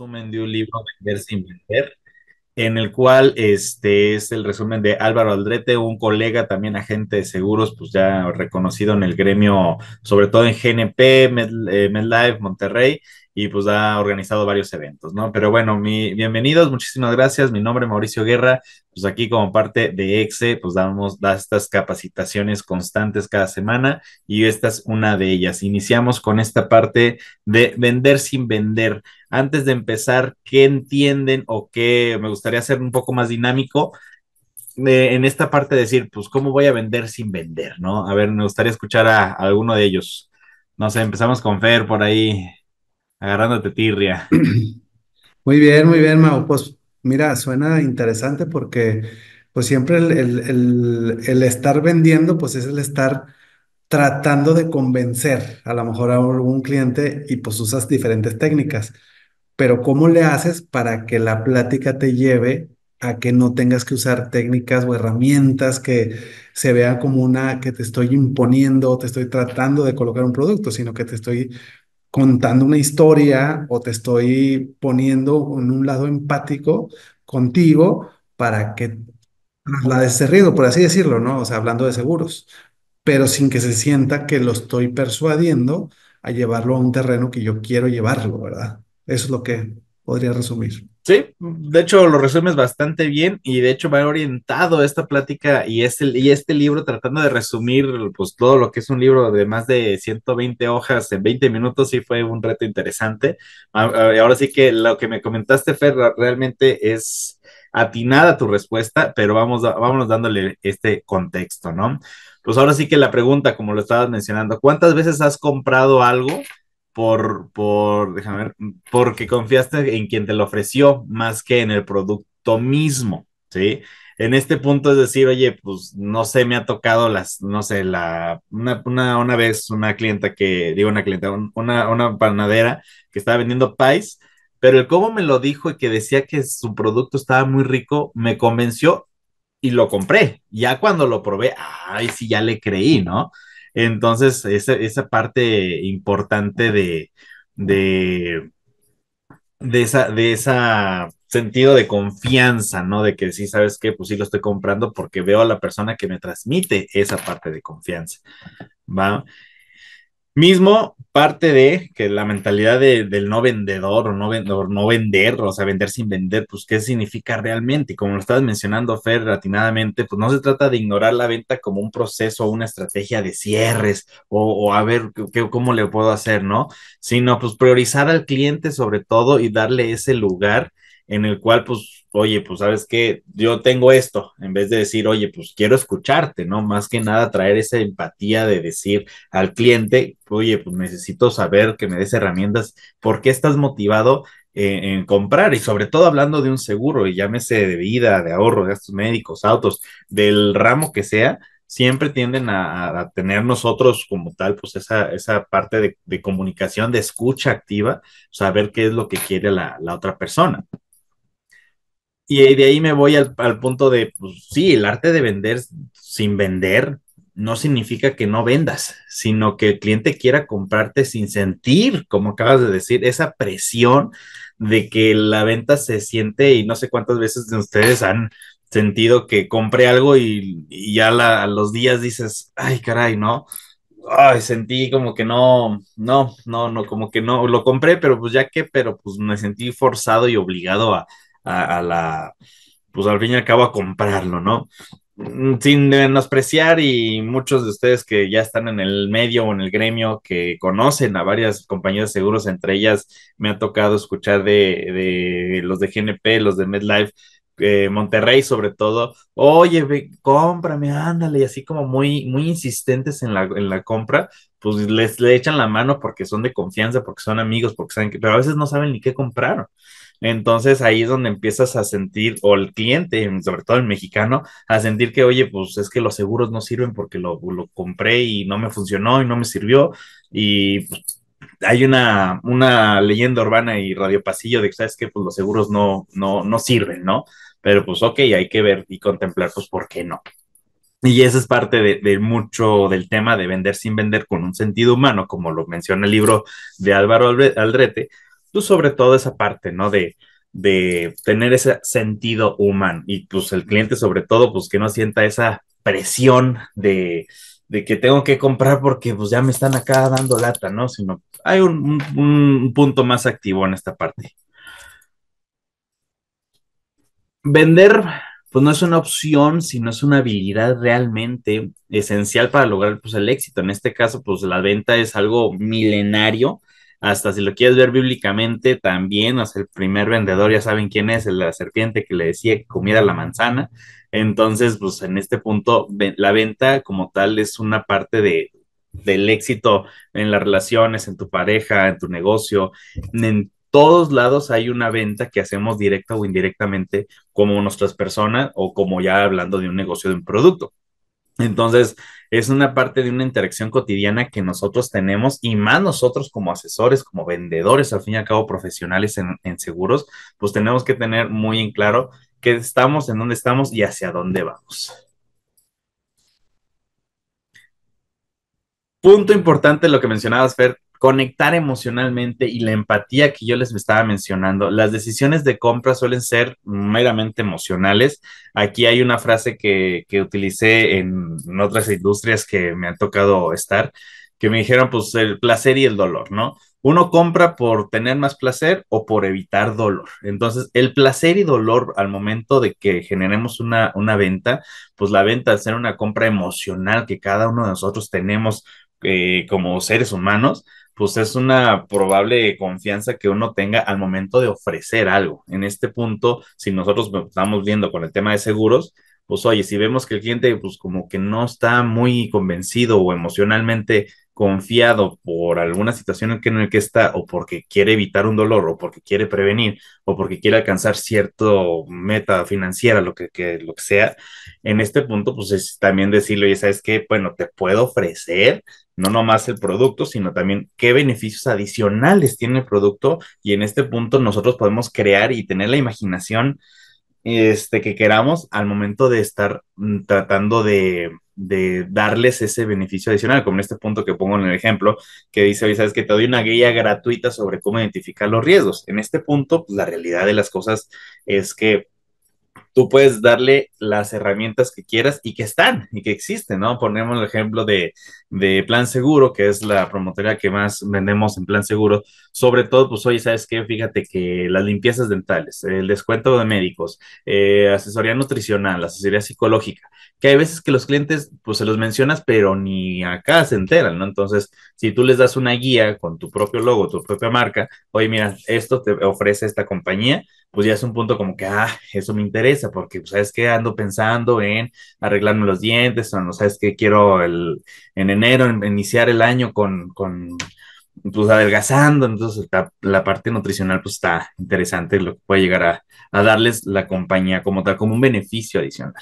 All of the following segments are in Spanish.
resumen de un libro, Vender sin Vender, en el cual este es el resumen de Álvaro Aldrete, un colega también agente de seguros, pues ya reconocido en el gremio, sobre todo en GNP, Med, eh, MedLife, Monterrey, y pues ha organizado varios eventos, ¿no? Pero bueno, bienvenidos, muchísimas gracias. Mi nombre es Mauricio Guerra, pues aquí como parte de EXE, pues damos estas capacitaciones constantes cada semana y esta es una de ellas. Iniciamos con esta parte de vender sin vender. Antes de empezar, ¿qué entienden o qué me gustaría hacer un poco más dinámico? Eh, en esta parte decir, pues, ¿cómo voy a vender sin vender? ¿No? A ver, me gustaría escuchar a alguno de ellos. No sé, empezamos con Fer por ahí agarrándote tirria. Muy bien, muy bien, Mau. Pues mira, suena interesante porque pues siempre el, el, el, estar vendiendo, pues es el estar tratando de convencer a lo mejor a algún cliente y pues usas diferentes técnicas, pero ¿cómo le haces para que la plática te lleve a que no tengas que usar técnicas o herramientas que se vean como una que te estoy imponiendo, o te estoy tratando de colocar un producto, sino que te estoy contando una historia o te estoy poniendo en un lado empático contigo para que la ese por así decirlo, ¿no? O sea, hablando de seguros, pero sin que se sienta que lo estoy persuadiendo a llevarlo a un terreno que yo quiero llevarlo, ¿verdad? Eso es lo que podría resumir. Sí, de hecho lo resumes bastante bien y de hecho va orientado esta plática y este, y este libro tratando de resumir pues todo lo que es un libro de más de 120 hojas en 20 minutos sí fue un reto interesante. Ahora sí que lo que me comentaste, Fer, realmente es atinada tu respuesta, pero vamos, vamos dándole este contexto, ¿no? Pues ahora sí que la pregunta, como lo estabas mencionando, ¿cuántas veces has comprado algo por, por, déjame ver, porque confiaste en quien te lo ofreció más que en el producto mismo, ¿sí? En este punto es decir, oye, pues no sé, me ha tocado las, no sé, la, una, una, vez una clienta que, digo una clienta, una, una panadera que estaba vendiendo pies, pero el cómo me lo dijo y que decía que su producto estaba muy rico, me convenció y lo compré. Ya cuando lo probé, ay, sí, ya le creí, ¿no? Entonces, esa, esa parte importante de, de, esa, de esa sentido de confianza, ¿no? De que sí, ¿sabes qué? Pues sí lo estoy comprando porque veo a la persona que me transmite esa parte de confianza, ¿va? Mismo parte de que la mentalidad del no vendedor o no, no vender, o sea, vender sin vender, pues qué significa realmente. Y como lo estás mencionando, Fer, latinadamente, pues no se trata de ignorar la venta como un proceso o una estrategia de cierres o, a ver qué, cómo le puedo hacer, ¿no? Sino pues priorizar al cliente sobre todo y darle ese lugar en el cual, pues, oye, pues, ¿sabes qué? Yo tengo esto, en vez de decir, oye, pues, quiero escucharte, ¿no? Más que nada traer esa empatía de decir al cliente, oye, pues, necesito saber que me des herramientas, ¿por qué estás motivado eh, en, comprar? Y sobre todo hablando de un seguro, y llámese de vida, de ahorro, de gastos médicos, autos, del ramo que sea, siempre tienden a, tener nosotros como tal, pues esa, esa parte de, comunicación, de escucha activa, saber qué es lo que quiere la, la otra persona. Y de ahí me voy al, al punto de, pues sí, el arte de vender sin vender no significa que no vendas, sino que el cliente quiera comprarte sin sentir, como acabas de decir, esa presión de que la venta se siente y no sé cuántas veces de ustedes han sentido que compré algo y, ya a los días dices, ay, caray, ¿no? Ay, sentí como que no, no, no, no, como que no, lo compré, pero pues ya que, pero pues me sentí forzado y obligado a, a, la, pues al fin y al cabo a comprarlo, ¿no? Mm, sin menospreciar y muchos de ustedes que ya están en el medio o en el gremio que conocen a varias compañías de seguros, entre ellas me ha tocado escuchar de, los de GNP, los de MedLife, eh, Monterrey sobre todo, oye, cómprame, ándale, y así como muy, muy insistentes en la, compra, pues les le echan la mano porque son de confianza, porque son amigos, porque saben que, pero a veces no saben ni qué comprar entonces ahí es donde empiezas a sentir, o el cliente, sobre todo el mexicano, a sentir que, oye, pues es que los seguros no sirven porque lo, lo compré y no me funcionó y no me sirvió. Y pues, hay una, leyenda urbana y radio pasillo de que, ¿sabes que Pues los seguros no, no, no sirven, ¿no? Pero pues ok, hay que ver y contemplar, pues, ¿por qué no? Y esa es parte de, de, mucho del tema de vender sin vender con un sentido humano, como lo menciona el libro de Álvaro Aldrete, tú sobre todo esa parte, ¿no? De, tener ese sentido humano y pues el cliente sobre todo, pues que no sienta esa presión de, que tengo que comprar porque pues ya me están acá dando lata, ¿no? Sino hay un, un punto más activo en esta parte. Vender, pues no es una opción, sino es una habilidad realmente esencial para lograr pues el éxito. En este caso, pues la venta es algo milenario hasta si lo quieres ver bíblicamente también, o el primer vendedor ya saben quién es, la serpiente que le decía que comiera la manzana. Entonces, pues en este punto, la venta como tal es una parte de, del éxito en las relaciones, en tu pareja, en tu negocio, en todos lados hay una venta que hacemos directa o indirectamente como nuestras personas o como ya hablando de un negocio, de un producto. Entonces, es una parte de una interacción cotidiana que nosotros tenemos y más nosotros como asesores, como vendedores, al fin y al cabo profesionales en, seguros, pues tenemos que tener muy en claro qué estamos, en dónde estamos y hacia dónde vamos. Punto importante lo que mencionabas, Fer, conectar emocionalmente y la empatía que yo les estaba mencionando. Las decisiones de compra suelen ser meramente emocionales. Aquí hay una frase que, que utilicé en, otras industrias que me han tocado estar, que me dijeron pues el placer y el dolor, ¿no? Uno compra por tener más placer o por evitar dolor. Entonces, el placer y dolor al momento de que generemos una, una venta, pues la venta al ser una compra emocional que cada uno de nosotros tenemos eh, como seres humanos, pues es una probable confianza que uno tenga al momento de ofrecer algo. En este punto, si nosotros pues, estamos viendo con el tema de seguros, pues oye, si vemos que el cliente pues como que no está muy convencido o emocionalmente confiado por alguna situación en, que, que está o porque quiere evitar un dolor o porque quiere prevenir o porque quiere alcanzar cierto meta financiera, lo que, lo que sea, en este punto pues es también decirle, oye, ¿sabes qué? Bueno, te puedo ofrecer no nomás el producto, sino también qué beneficios adicionales tiene el producto y en este punto nosotros podemos crear y tener la imaginación este, que queramos al momento de estar mm, tratando de, darles ese beneficio adicional, como en este punto que pongo en el ejemplo, que dice, oye, sabes que te doy una guía gratuita sobre cómo identificar los riesgos. En este punto, pues, la realidad de las cosas es que tú puedes darle las herramientas que quieras y que están y que existen, ¿no? Ponemos el ejemplo de, Plan Seguro, que es la promotora que más vendemos en Plan Seguro. Sobre todo, pues hoy, ¿sabes qué? Fíjate que las limpiezas dentales, el descuento de médicos, eh, asesoría nutricional, asesoría psicológica, que hay veces que los clientes, pues se los mencionas, pero ni acá se enteran, ¿no? Entonces, si tú les das una guía con tu propio logo, tu propia marca, oye, mira, esto te ofrece esta compañía pues ya es un punto como que, ah, eso me interesa, porque, pues, ¿sabes que Ando pensando en arreglarme los dientes, o no, ¿sabes que Quiero el, en enero iniciar el año con, con, pues, adelgazando, entonces la, parte nutricional, pues, está interesante, lo que puede llegar a, a darles la compañía como tal, como un beneficio adicional.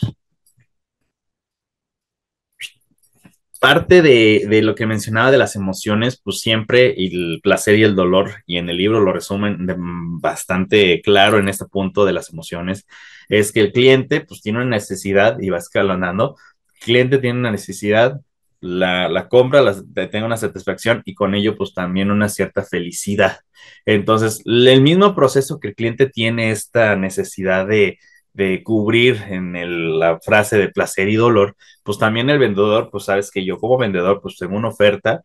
parte de, lo que mencionaba de las emociones, pues siempre el placer y el dolor, y en el libro lo resumen mm, bastante claro en este punto de las emociones, es que el cliente pues tiene una necesidad y va escalonando, el cliente tiene una necesidad, la, compra, la, tenga una satisfacción y con ello pues también una cierta felicidad. Entonces, el mismo proceso que el cliente tiene esta necesidad de, de cubrir en la frase de placer y dolor, pues también el vendedor, pues sabes que yo como vendedor, pues tengo una oferta,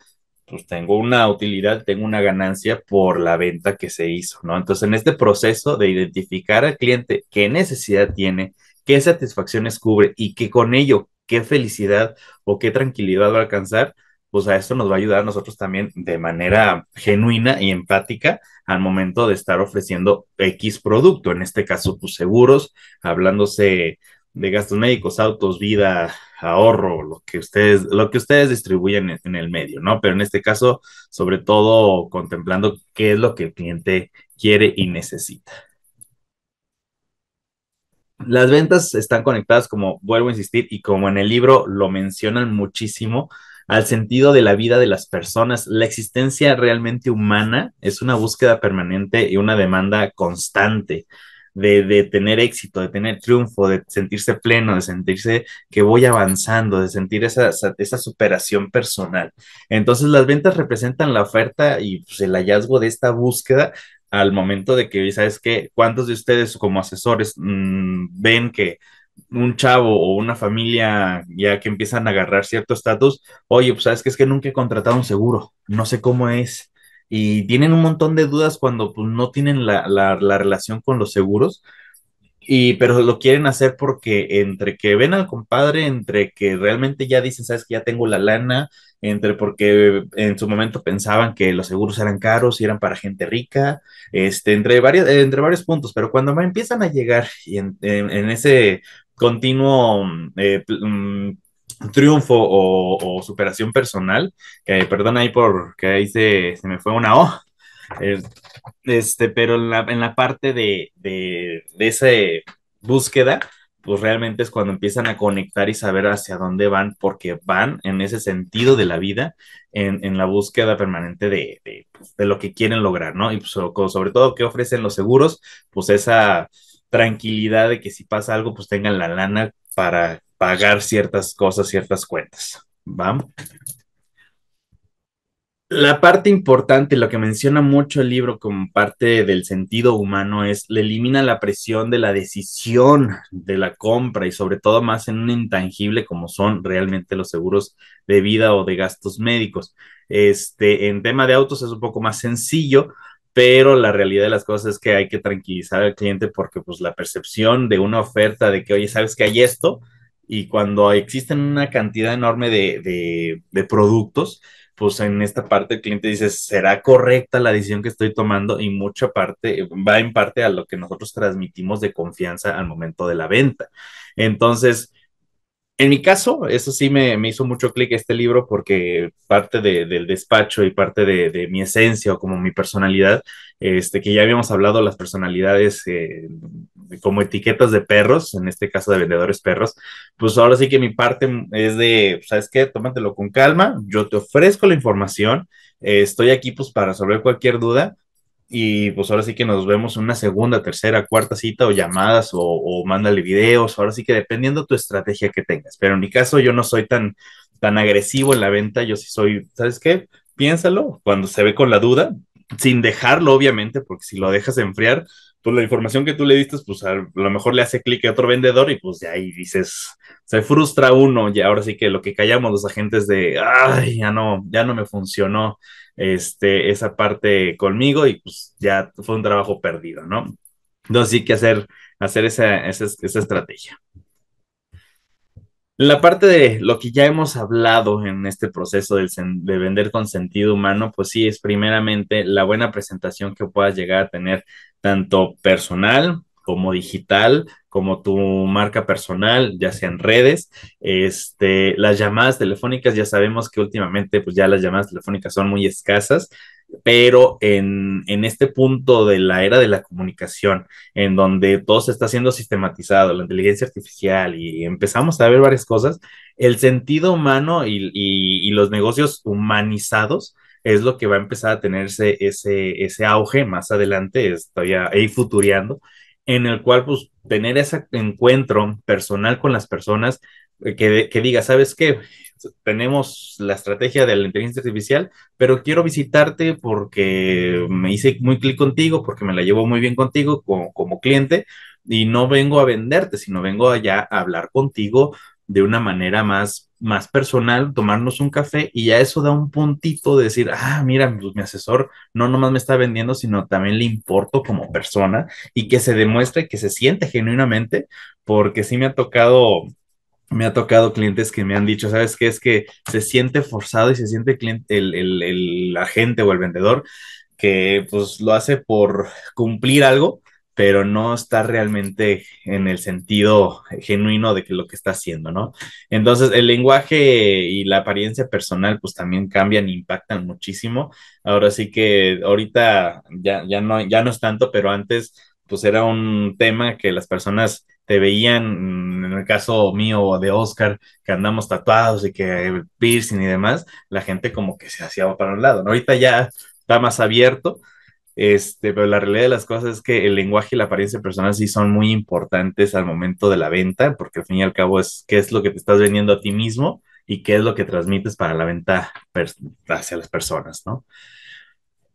pues tengo una utilidad, tengo una ganancia por la venta que se hizo, ¿no? Entonces, en este proceso de identificar al cliente qué necesidad tiene, qué satisfacciones cubre y que con ello, qué felicidad o qué tranquilidad va a alcanzar, pues a esto nos va a ayudar a nosotros también de manera genuina y empática al momento de estar ofreciendo X producto, en este caso tus pues, seguros, hablándose de gastos médicos, autos, vida, ahorro, lo que ustedes, lo que ustedes distribuyen en el medio, ¿no? Pero en este caso, sobre todo contemplando qué es lo que el cliente quiere y necesita. Las ventas están conectadas, como vuelvo a insistir, y como en el libro lo mencionan muchísimo, al sentido de la vida de las personas. La existencia realmente humana es una búsqueda permanente y una demanda constante de, tener éxito, de tener triunfo, de sentirse pleno, de sentirse que voy avanzando, de sentir esa, superación personal. Entonces las ventas representan la oferta y pues, el hallazgo de esta búsqueda al momento de que, ¿sabes qué? ¿Cuántos de ustedes como asesores mm, ven que un chavo o una familia ya que empiezan a agarrar cierto estatus, oye, pues sabes que es que nunca he contratado un seguro, no sé cómo es. Y tienen un montón de dudas cuando pues, no tienen la, relación con los seguros, y, pero lo quieren hacer porque entre que ven al compadre, entre que realmente ya dicen, sabes que ya tengo la lana, entre porque en su momento pensaban que los seguros eran caros y eran para gente rica, este, entre, varios, varios puntos, pero cuando empiezan a llegar y en, en, ese continuo eh, mm, triunfo o, superación personal, que perdón ahí por que ahí se, me fue una O, eh, este, pero en la, en la parte de, de, de esa búsqueda, pues realmente es cuando empiezan a conectar y saber hacia dónde van, porque van en ese sentido de la vida, en, en la búsqueda permanente de, de, pues, lo que quieren lograr, ¿no? Y pues, sobre todo, ¿qué ofrecen los seguros? Pues esa tranquilidad de que si pasa algo, pues tengan la lana para pagar ciertas cosas, ciertas cuentas. ¿Vamos? La parte importante, lo que menciona mucho el libro como parte del sentido humano es, le elimina la presión de la decisión de la compra y sobre todo más en un intangible como son realmente los seguros de vida o de gastos médicos. Este, en tema de autos es un poco más sencillo pero la realidad de las cosas es que hay que tranquilizar al cliente porque pues la percepción de una oferta de que, oye, sabes que hay esto, y cuando existen una cantidad enorme de, productos, pues en esta parte el cliente dice, ¿será correcta la decisión que estoy tomando? Y mucha parte va en parte a lo que nosotros transmitimos de confianza al momento de la venta. Entonces, en mi caso, eso sí me, me hizo mucho clic este libro porque parte de, del despacho y parte de, de, mi esencia o como mi personalidad, este, que ya habíamos hablado, las personalidades eh, como etiquetas de perros, en este caso de vendedores perros, pues ahora sí que mi parte es de, ¿sabes qué? Tómatelo con calma, yo te ofrezco la información, eh, estoy aquí pues para resolver cualquier duda, y pues ahora sí que nos vemos una segunda, tercera, cuarta cita o llamadas o, mándale videos, ahora sí que dependiendo tu estrategia que tengas, pero en mi caso yo no soy tan, tan agresivo en la venta, yo sí soy, ¿sabes qué? Piénsalo cuando se ve con la duda, sin dejarlo obviamente, porque si lo dejas enfriar, pues la información que tú le diste, pues a lo mejor le hace clic a otro vendedor y pues de ahí dices, se frustra uno, y ahora sí que lo que callamos los agentes de, ay, ya no, ya no me funcionó, este, esa parte conmigo y pues ya fue un trabajo perdido, ¿no? Entonces sí que hacer, hacer esa, estrategia. La parte de lo que ya hemos hablado en este proceso de, de vender con sentido humano, pues sí, es primeramente la buena presentación que puedas llegar a tener tanto personal como digital, como tu marca personal, ya sea en redes, este, las llamadas telefónicas, ya sabemos que últimamente pues ya las llamadas telefónicas son muy escasas, pero en, en, este punto de la era de la comunicación, en donde todo se está siendo sistematizado, la inteligencia artificial y empezamos a ver varias cosas, el sentido humano y, y, los negocios humanizados, es lo que va a empezar a tenerse ese, ese auge más adelante, estoy ahí futureando, en el cual pues tener ese encuentro personal con las personas eh, que, diga, ¿sabes qué? Tenemos la estrategia de la inteligencia artificial, pero quiero visitarte porque me hice muy clic contigo, porque me la llevo muy bien contigo como, como cliente y no vengo a venderte, sino vengo allá a hablar contigo de una manera más, más personal, tomarnos un café y ya eso da un puntito de decir, ah, mira, pues mi asesor no nomás me está vendiendo, sino también le importo como persona y que se demuestre que se siente genuinamente, porque sí me ha tocado me ha tocado clientes que me han dicho, ¿sabes qué? Es que se siente forzado y se siente el, el, el, agente o el vendedor que pues lo hace por cumplir algo pero no está realmente en el sentido genuino de que lo que está haciendo, ¿no? Entonces, el lenguaje y la apariencia personal, pues también cambian e impactan muchísimo. Ahora sí que ahorita ya, ya, no, ya no es tanto, pero antes, pues era un tema que las personas te veían, en el caso mío o de Oscar, que andamos tatuados y que piercing y demás, la gente como que se hacía para un lado, ¿no? Ahorita ya está más abierto, este, pero la realidad de las cosas es que el lenguaje y la apariencia personal sí son muy importantes al momento de la venta, porque al fin y al cabo es qué es lo que te estás vendiendo a ti mismo y qué es lo que transmites para la venta hacia las personas, ¿no?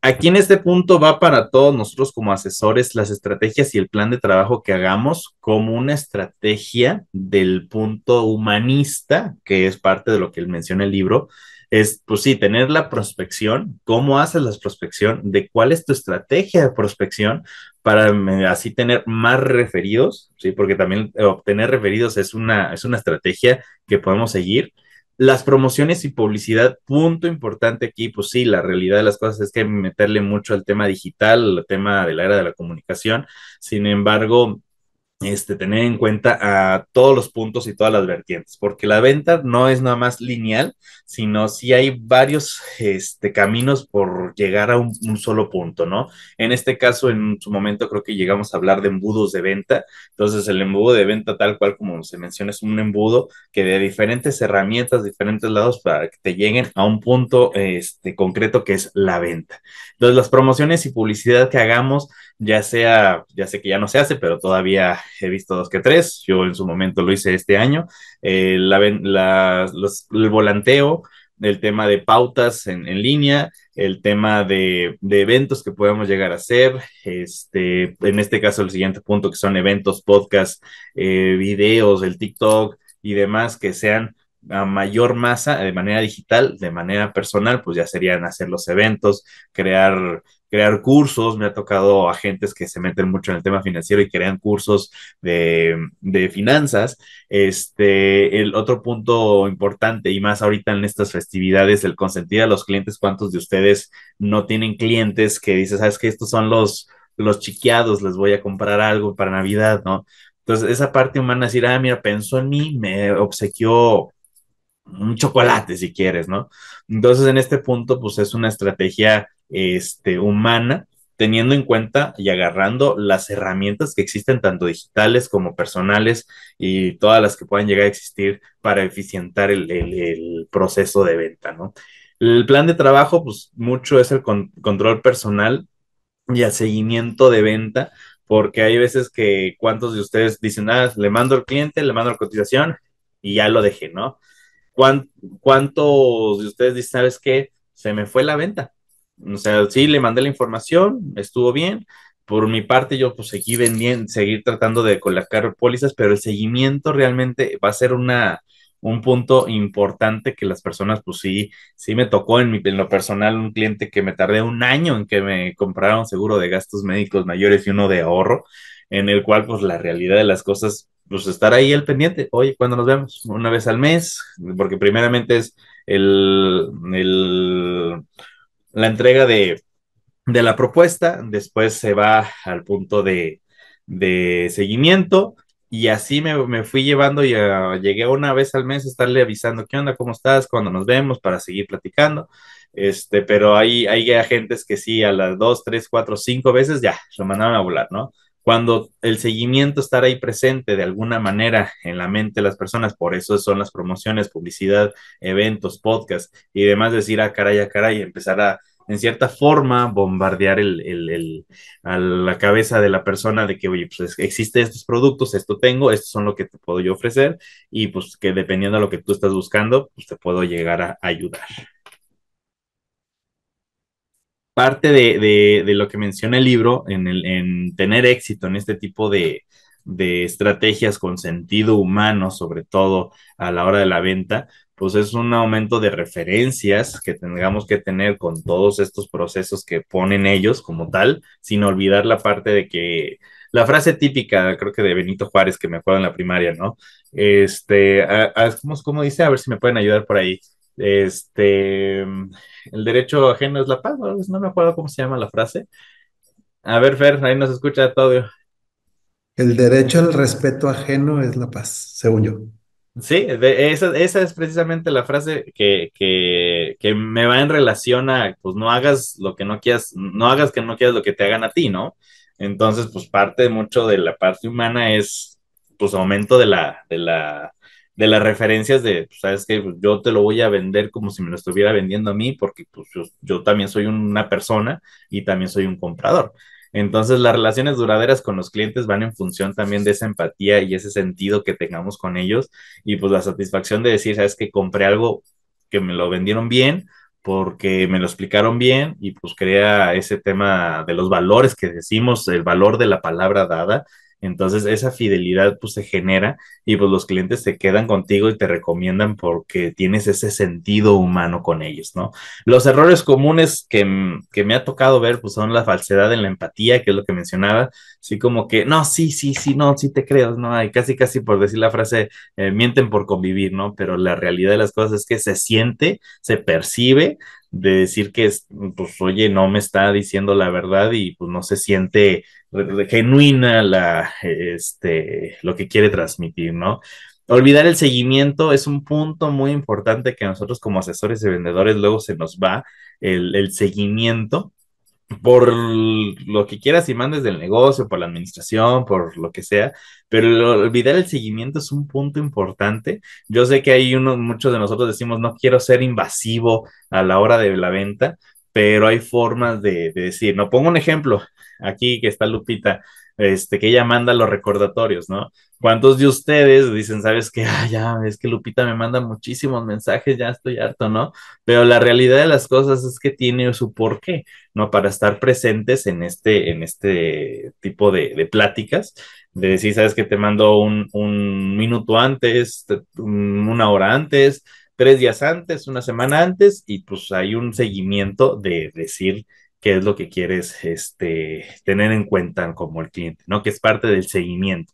Aquí en este punto va para todos nosotros como asesores las estrategias y el plan de trabajo que hagamos como una estrategia del punto humanista, que es parte de lo que él menciona el libro, es, pues sí, tener la prospección, cómo haces la prospección, de cuál es tu estrategia de prospección para mm, así tener más referidos, ¿sí? Porque también eh, obtener referidos es una, es una estrategia que podemos seguir. Las promociones y publicidad, punto importante aquí, pues sí, la realidad de las cosas es que meterle mucho al tema digital, al tema del área de la comunicación. Sin embargo, este, tener en cuenta a todos los puntos y todas las vertientes, porque la venta no es nada más lineal, sino si hay varios este, caminos por llegar a un, solo punto, ¿no? En este caso, en su momento creo que llegamos a hablar de embudos de venta, entonces el embudo de venta tal cual como se menciona es un embudo que de diferentes herramientas, diferentes lados para que te lleguen a un punto este, concreto que es la venta. Entonces las promociones y publicidad que hagamos ya sea, ya sé que ya no se hace, pero todavía he visto dos que tres, yo en su momento lo hice este año, eh, la, el volanteo, el tema de pautas en, línea, el tema de, eventos que podemos llegar a hacer, este, en este caso el siguiente punto que son eventos, podcasts, eh, videos, el TikTok y demás que sean a mayor masa de manera digital, de manera personal, pues ya serían hacer los eventos, crear crear cursos, me ha tocado agentes que se meten mucho en el tema financiero y crean cursos de, finanzas. Este, el otro punto importante y más ahorita en estas festividades, el consentir a los clientes, ¿cuántos de ustedes no tienen clientes que dicen, sabes que estos son los, los chiqueados, les voy a comprar algo para Navidad, ¿no? Entonces, esa parte humana, decir, ah, mira, pensó en mí, me obsequió un chocolate, si quieres, ¿no? Entonces, en este punto, pues es una estrategia este, humana, teniendo en cuenta y agarrando las herramientas que existen, tanto digitales como personales, y todas las que puedan llegar a existir para eficientar el, proceso de venta, ¿no? El plan de trabajo, pues mucho es el control personal y el seguimiento de venta, porque hay veces que cuántos de ustedes dicen, ah, le mando al cliente, le mando la cotización y ya lo dejé, ¿no? ¿Cuántos de ustedes dicen, sabes qué? Se me fue la venta, o sea, sí, le mandé la información, estuvo bien. Por mi parte, yo pues seguí vendiendo, seguir tratando de colocar pólizas, pero el seguimiento realmente va a ser una, un punto importante que las personas, pues sí, sí me tocó en, mi, en lo personal un cliente que me tardé un año en que me compraron seguro de gastos médicos mayores y uno de ahorro, en el cual pues la realidad de las cosas, pues estar ahí al pendiente, oye, cuando nos vemos? Una vez al mes, porque primeramente es el, el la entrega de, la propuesta, después se va al punto de, de seguimiento y así me, fui llevando y ah, llegué una vez al mes a estarle avisando qué onda, cómo estás, cuando nos vemos para seguir platicando. Este, pero hay, hay agentes que sí, a las dos, tres, cuatro, cinco veces ya lo mandaban a volar, ¿no? cuando el seguimiento estará ahí presente de alguna manera en la mente de las personas, por eso son las promociones, publicidad, eventos, podcast y demás, decir, a ah, caray, ah, caray, empezar a, en cierta forma, bombardear el, a la cabeza de la persona de que, oye, pues existen estos productos, esto tengo, estos son lo que te puedo yo ofrecer y pues que dependiendo de lo que tú estás buscando, pues te puedo llegar a ayudar parte de, lo que menciona el libro en, el, en tener éxito en este tipo de, estrategias con sentido humano, sobre todo a la hora de la venta, pues es un aumento de referencias que tengamos que tener con todos estos procesos que ponen ellos como tal, sin olvidar la parte de que la frase típica, creo que de Benito Juárez, que me acuerdo en la primaria, ¿no? Este, ¿cómo dice? A ver si me pueden ayudar por ahí este, el derecho ajeno es la paz, no, me acuerdo cómo se llama la frase. A ver, Fer, ahí nos escucha todo. El derecho al respeto ajeno es la paz, según yo. Sí, esa, es precisamente la frase que, me va en relación a, pues no hagas lo que no quieras, no hagas que no quieras lo que te hagan a ti, ¿no? Entonces, pues parte mucho de la parte humana es, pues, aumento de la, de la, de las referencias de, pues, sabes que pues, yo te lo voy a vender como si me lo estuviera vendiendo a mí, porque pues, yo, yo, también soy una persona y también soy un comprador. Entonces, las relaciones duraderas con los clientes van en función también de esa empatía y ese sentido que tengamos con ellos y pues la satisfacción de decir, sabes que compré algo que me lo vendieron bien, porque me lo explicaron bien y pues crea ese tema de los valores que decimos, el valor de la palabra dada, entonces esa fidelidad pues se genera y pues los clientes se quedan contigo y te recomiendan porque tienes ese sentido humano con ellos, ¿no? Los errores comunes que, me ha tocado ver pues son la falsedad en la empatía, que es lo que mencionaba, así como que, no, sí, sí, sí, no, sí te creo, ¿no? hay casi, casi por decir la frase, eh, mienten por convivir, ¿no? Pero la realidad de las cosas es que se siente, se percibe de decir que, pues, oye, no me está diciendo la verdad y pues no se siente genuina la, este, lo que quiere transmitir, ¿no? Olvidar el seguimiento es un punto muy importante que nosotros como asesores y vendedores luego se nos va el, el seguimiento por lo que quieras y mandes del negocio, por la administración, por lo que sea, pero olvidar el seguimiento es un punto importante. Yo sé que hay uno, muchos de nosotros decimos, no quiero ser invasivo a la hora de la venta, pero hay formas de decir, no pongo un ejemplo aquí que está Lupita, este, que ella manda los recordatorios, ¿no? ¿Cuántos de ustedes dicen, sabes que, ah, ya, es que Lupita me manda muchísimos mensajes, ya estoy harto, ¿no? Pero la realidad de las cosas es que tiene su porqué, ¿no? Para estar presentes en este, en este tipo de, pláticas, de decir, sabes que te mando un, un minuto antes, una hora antes, tres días antes, una semana antes, y pues hay un seguimiento de decir, qué es lo que quieres este, tener en cuenta como el cliente, ¿no? Que es parte del seguimiento.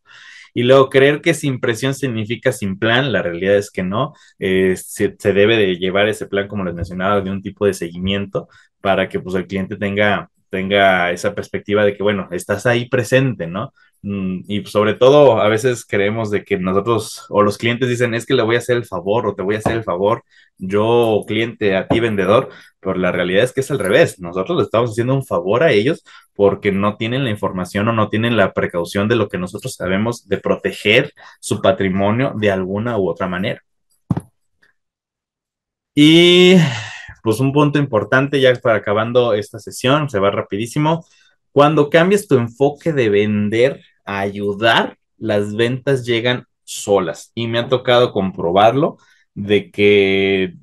Y luego, creer que sin presión significa sin plan, la realidad es que no, eh, se, se, debe de llevar ese plan, como les mencionaba, de un tipo de seguimiento para que pues el cliente tenga tenga esa perspectiva de que, bueno, estás ahí presente, ¿no? Mm, y sobre todo, a veces creemos de que nosotros o los clientes dicen, es que le voy a hacer el favor o te voy a hacer el favor, yo cliente, a ti vendedor, pero la realidad es que es al revés, nosotros le estamos haciendo un favor a ellos porque no tienen la información o no tienen la precaución de lo que nosotros sabemos de proteger su patrimonio de alguna u otra manera. Y pues un punto importante ya para acabando esta sesión, se va rapidísimo. Cuando cambias tu enfoque de vender a ayudar, las ventas llegan solas. Y me ha tocado comprobarlo de que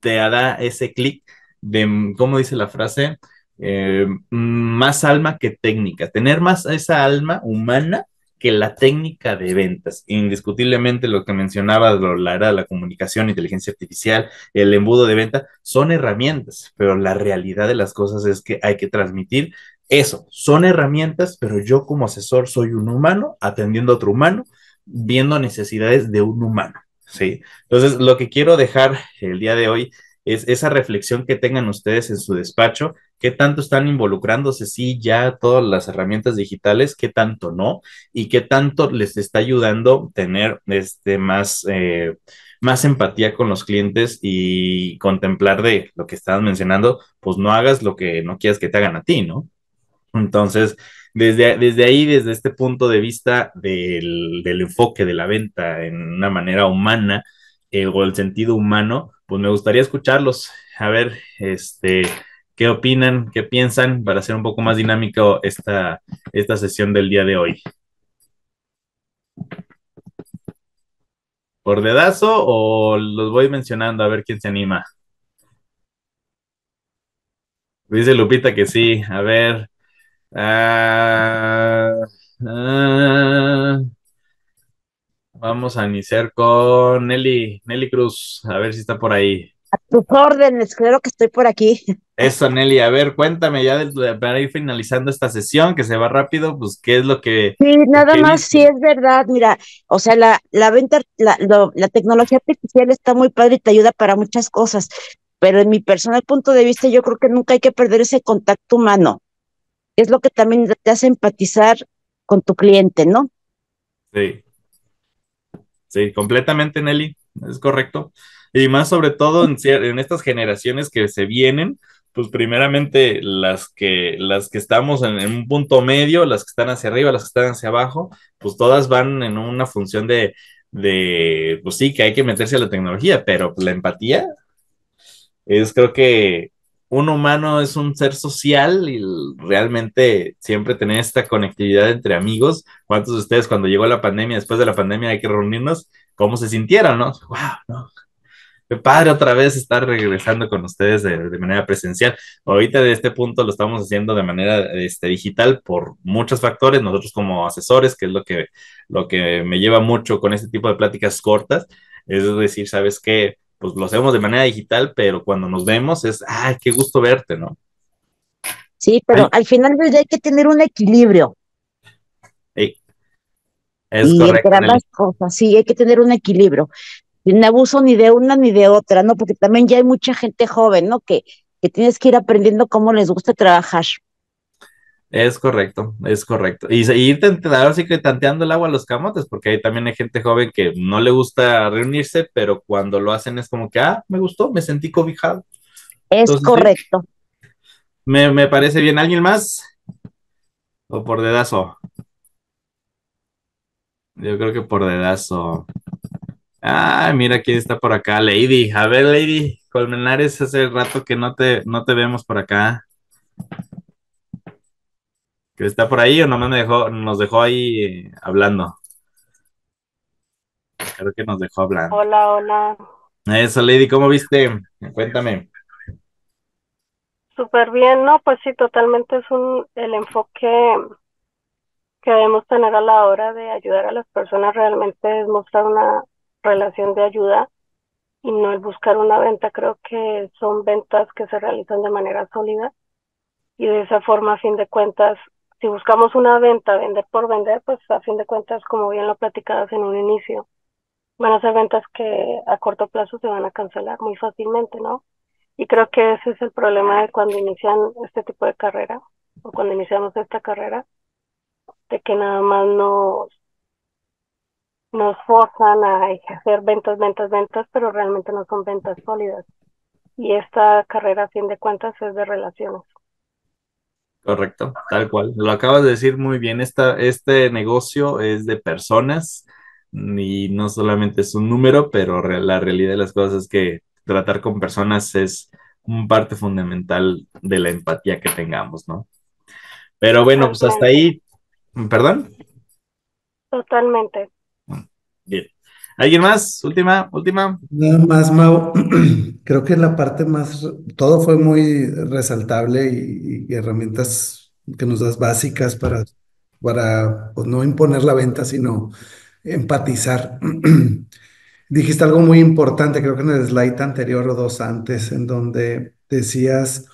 te da ese clic de, ¿cómo dice la frase? Eh, más alma que técnica. Tener más esa alma humana que la técnica de ventas, indiscutiblemente lo que mencionabas, la era la comunicación, inteligencia artificial, el embudo de venta, son herramientas, pero la realidad de las cosas es que hay que transmitir eso, son herramientas, pero yo como asesor soy un humano atendiendo a otro humano, viendo necesidades de un humano, ¿sí? Entonces, lo que quiero dejar el día de hoy es esa reflexión que tengan ustedes en su despacho, qué tanto están involucrándose, sí, ya todas las herramientas digitales, qué tanto no, y qué tanto les está ayudando tener este, más, eh, más empatía con los clientes y contemplar de lo que estabas mencionando, pues no hagas lo que no quieras que te hagan a ti, ¿no? Entonces, desde, desde, ahí, desde este punto de vista del, enfoque de la venta en una manera humana, eh, o el sentido humano, pues me gustaría escucharlos, a ver, este, qué opinan, qué piensan, para hacer un poco más dinámico esta, sesión del día de hoy. ¿Por dedazo o los voy mencionando a ver quién se anima? Dice Lupita que sí, a ver. Ah, ah. Vamos a iniciar con Nelly, Nelly Cruz, a ver si está por ahí. A tus órdenes, creo que estoy por aquí. Eso, Nelly, a ver, cuéntame ya para ir finalizando esta sesión que se va rápido, pues qué es lo que... Sí, nada más, sí es verdad, mira, o sea, la, la venta, la, la tecnología artificial está muy padre y te ayuda para muchas cosas, pero en mi personal punto de vista yo creo que nunca hay que perder ese contacto humano, es lo que también te hace empatizar con tu cliente, ¿no? Sí. Sí, completamente, Nelly, es correcto. Y más sobre todo en, estas generaciones que se vienen, pues primeramente las que, las que estamos en, un punto medio, las que están hacia arriba, las que están hacia abajo, pues todas van en una función de, de pues sí, que hay que meterse a la tecnología, pero la empatía es creo que un humano es un ser social y realmente siempre tener esta conectividad entre amigos. ¿Cuántos de ustedes cuando llegó la pandemia, después de la pandemia hay que reunirnos? ¿Cómo se sintieron, no? ¡Wow! No. Qué padre otra vez estar regresando con ustedes de, manera presencial. Ahorita de este punto lo estamos haciendo de manera este, digital por muchos factores. Nosotros como asesores, que es lo que, lo que me lleva mucho con este tipo de pláticas cortas, es decir, ¿sabes qué? pues lo hacemos de manera digital, pero cuando nos vemos es, ay, qué gusto verte, ¿no? Sí, pero al final hay que tener un equilibrio. Sí. Es y correcto, entre ambas cosas, sí, hay que tener un equilibrio. No abuso ni de una ni de otra, ¿no? Porque también ya hay mucha gente joven, ¿no? Que, que tienes que ir aprendiendo cómo les gusta trabajar. Es correcto, es correcto. Y ir ahora sí que tanteando el agua a los camotes, porque ahí también hay gente joven que no le gusta reunirse, pero cuando lo hacen es como que, ah, me gustó, me sentí cobijado. Es correcto. me, parece bien. ¿Alguien más? ¿O por dedazo? Yo creo que por dedazo. Ah, mira quién está por acá, Lady. A ver, Lady, Colmenares, hace rato que no te, no te vemos por acá que está por ahí o no me dejó, nos dejó ahí eh, hablando. Creo que nos dejó hablar. Hola, hola. Eso, Lady, ¿cómo viste? Cuéntame. Súper bien, ¿no? Pues sí, totalmente es un, el enfoque que debemos tener a la hora de ayudar a las personas realmente es mostrar una relación de ayuda y no el buscar una venta. Creo que son ventas que se realizan de manera sólida y de esa forma, a fin de cuentas, si buscamos una venta, vender por vender, pues a fin de cuentas, como bien lo platicabas en un inicio, van a ser ventas que a corto plazo se van a cancelar muy fácilmente, ¿no? Y creo que ese es el problema de cuando inician este tipo de carrera, o cuando iniciamos esta carrera, de que nada más nos, nos forzan a hacer ventas, ventas, ventas, pero realmente no son ventas sólidas. Y esta carrera, a fin de cuentas, es de relaciones. Correcto, tal cual. Lo acabas de decir muy bien. Esta, este negocio es de personas y no solamente es un número, pero la realidad de las cosas es que tratar con personas es un parte fundamental de la empatía que tengamos, ¿no? Pero bueno, pues hasta ahí. ¿Perdón? Totalmente. Bien. ¿Alguien más? Última, última. Nada más, Mau. Creo que la parte más, todo fue muy resaltable y, herramientas que nos das básicas para, para pues, no imponer la venta, sino empatizar. Dijiste algo muy importante, creo que en el slide anterior o dos antes, en donde decías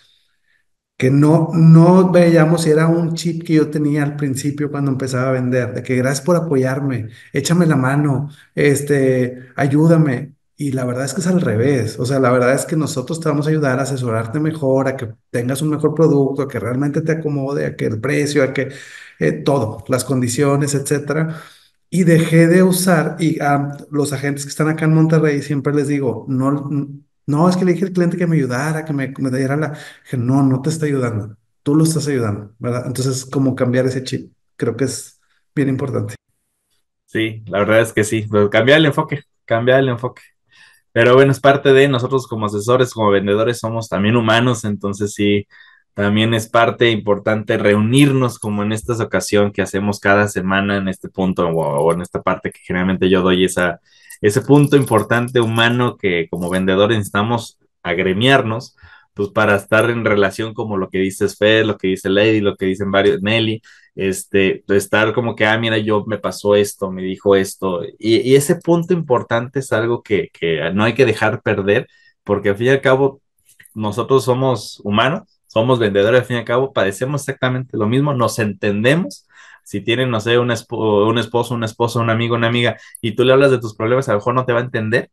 que no, no veíamos si era un chip que yo tenía al principio cuando empezaba a vender, de que gracias por apoyarme, échame la mano, este, ayúdame. Y la verdad es que es al revés, o sea, la verdad es que nosotros te vamos a ayudar a asesorarte mejor, a que tengas un mejor producto, a que realmente te acomode, a que el precio, a que eh, todo, las condiciones, etcétera. Y dejé de usar, y a los agentes que están acá en Monterrey siempre les digo, no, no, es que le dije al cliente que me ayudara, que me, diera la... no, no te está ayudando, tú lo estás ayudando, ¿verdad? Entonces, cómo cambiar ese chip, creo que es bien importante. Sí, la verdad es que sí, pues, cambiar el enfoque, cambiar el enfoque. Pero bueno, es parte de nosotros como asesores, como vendedores, somos también humanos, entonces sí, también es parte importante reunirnos como en esta ocasión que hacemos cada semana en este punto o en esta parte que generalmente yo doy esa, ese punto importante humano que como vendedores necesitamos agremiarnos, pues para estar en relación como lo que dice Fed, lo que dice Lady, lo que dicen varios, Nelly, este, estar como que, ah, mira, yo me pasó esto, me dijo esto, y, ese punto importante es algo que, que no hay que dejar perder, porque al fin y al cabo nosotros somos humanos, somos vendedores al fin y al cabo, padecemos exactamente lo mismo, nos entendemos, si tienen, no sé, un, esposo, un esposo, un amigo, una amiga, y tú le hablas de tus problemas, a lo mejor no te va a entender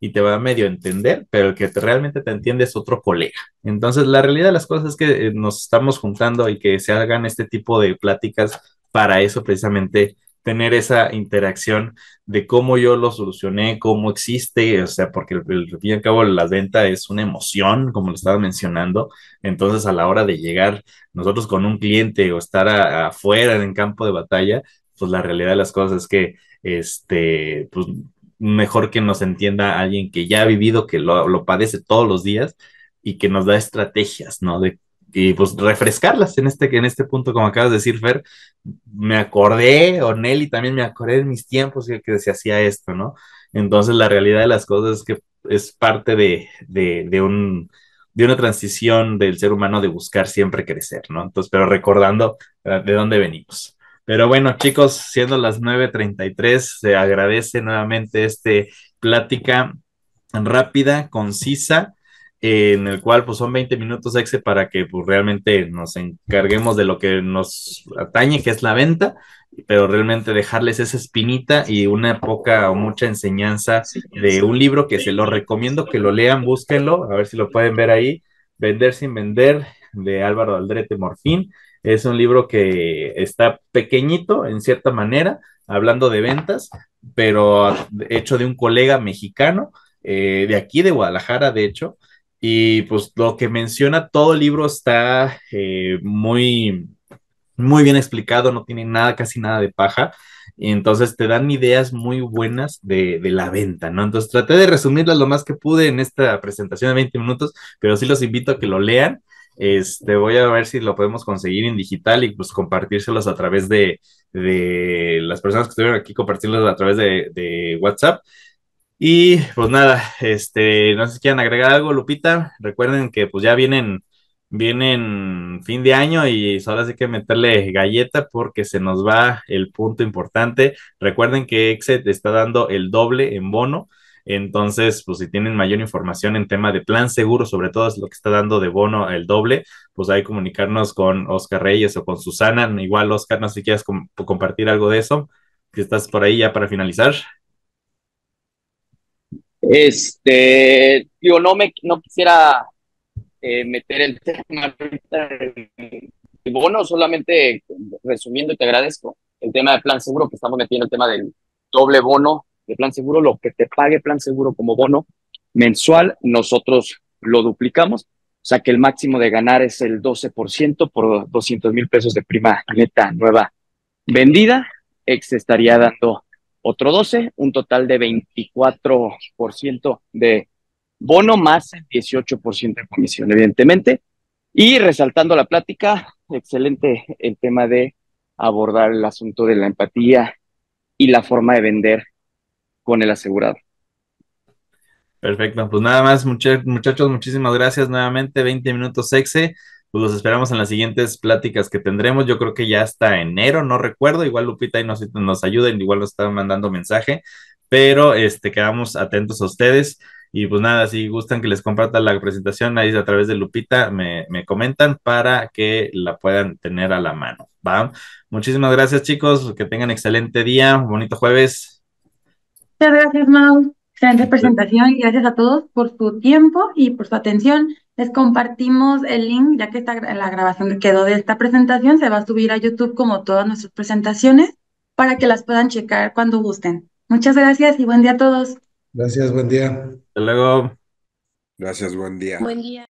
y te va a medio entender, pero el que realmente te entiende es otro colega. Entonces, la realidad de las cosas es que eh, nos estamos juntando y que se hagan este tipo de pláticas para eso precisamente tener esa interacción de cómo yo lo solucioné, cómo existe, o sea, porque al fin y al cabo la venta es una emoción, como lo estaba mencionando, entonces a la hora de llegar nosotros con un cliente o estar afuera en campo de batalla, pues la realidad de las cosas es que, este, pues mejor que nos entienda alguien que ya ha vivido, que lo, padece todos los días y que nos da estrategias, ¿no? y pues refrescarlas en este, en este punto, como acabas de decir, Fer, me acordé, o Nelly también me acordé de mis tiempos que, que se hacía esto, ¿no? Entonces la realidad de las cosas es que es parte de, un, de una transición del ser humano de buscar siempre crecer, ¿no? Entonces, pero recordando eh, de dónde venimos. Pero bueno, chicos, siendo las 9.33, se agradece nuevamente esta plática rápida, concisa en el cual pues son 20 minutos extra para que pues, realmente nos encarguemos de lo que nos atañe, que es la venta, pero realmente dejarles esa espinita y una poca o mucha enseñanza de un libro que se lo recomiendo que lo lean, búsquenlo, a ver si lo pueden ver ahí, Vender sin vender de Álvaro Aldrete Morfín. Es un libro que está pequeñito en cierta manera, hablando de ventas, pero hecho de un colega mexicano eh, de aquí de Guadalajara, de hecho, y pues lo que menciona todo el libro está eh, muy, muy bien explicado, no tiene nada, casi nada de paja. entonces te dan ideas muy buenas de, la venta, ¿no? Entonces traté de resumirlas lo más que pude en esta presentación de 20 minutos, pero sí los invito a que lo lean. Este, voy a ver si lo podemos conseguir en digital y pues compartírselos a través de, las personas que estuvieron aquí, compartirlos a través de, de WhatsApp. Y pues nada, este, no sé si quieren agregar algo, Lupita. Recuerden que pues ya vienen, vienen fin de año y ahora sí que meterle galleta porque se nos va el punto importante. Recuerden que Exet está dando el doble en bono. Entonces, pues si tienen mayor información en tema de plan seguro, sobre todo es lo que está dando de bono el doble, pues ahí comunicarnos con Oscar Reyes o con Susana. Igual, Oscar, no sé si quieres compartir algo de eso, que estás por ahí ya para finalizar. Este, yo no me no quisiera eh, meter el tema de bono, solamente resumiendo y te agradezco el tema del plan seguro que estamos metiendo el tema del doble bono de plan seguro, lo que te pague plan seguro como bono mensual, nosotros lo duplicamos, o sea que el máximo de ganar es el 12% por 200 mil pesos de prima neta nueva vendida, ex estaría dando otro 12, un total de 24% de bono más el 18% de comisión, evidentemente. Y resaltando la plática, excelente el tema de abordar el asunto de la empatía y la forma de vender con el asegurado. Perfecto, pues nada más, muchachos, muchísimas gracias nuevamente, 20 minutos exe. Pues, los esperamos en las siguientes pláticas que tendremos. Yo creo que ya hasta enero, no recuerdo. Igual Lupita y nos, nos igual nos están mandando mensaje, pero este, quedamos atentos a ustedes. Y pues nada, si gustan que les comparta la presentación ahí a través de Lupita, me, comentan para que la puedan tener a la mano. ¿va? Muchísimas gracias, chicos. Que tengan excelente día, bonito jueves. Muchas gracias, Mau. Excelente presentación. Gracias a todos por su tiempo y por su atención. Les compartimos el link, ya que esta, la grabación que quedó de esta presentación se va a subir a YouTube como todas nuestras presentaciones para que las puedan checar cuando gusten. Muchas gracias y buen día a todos. Gracias, buen día. Hasta luego. Gracias, buen día. Buen día.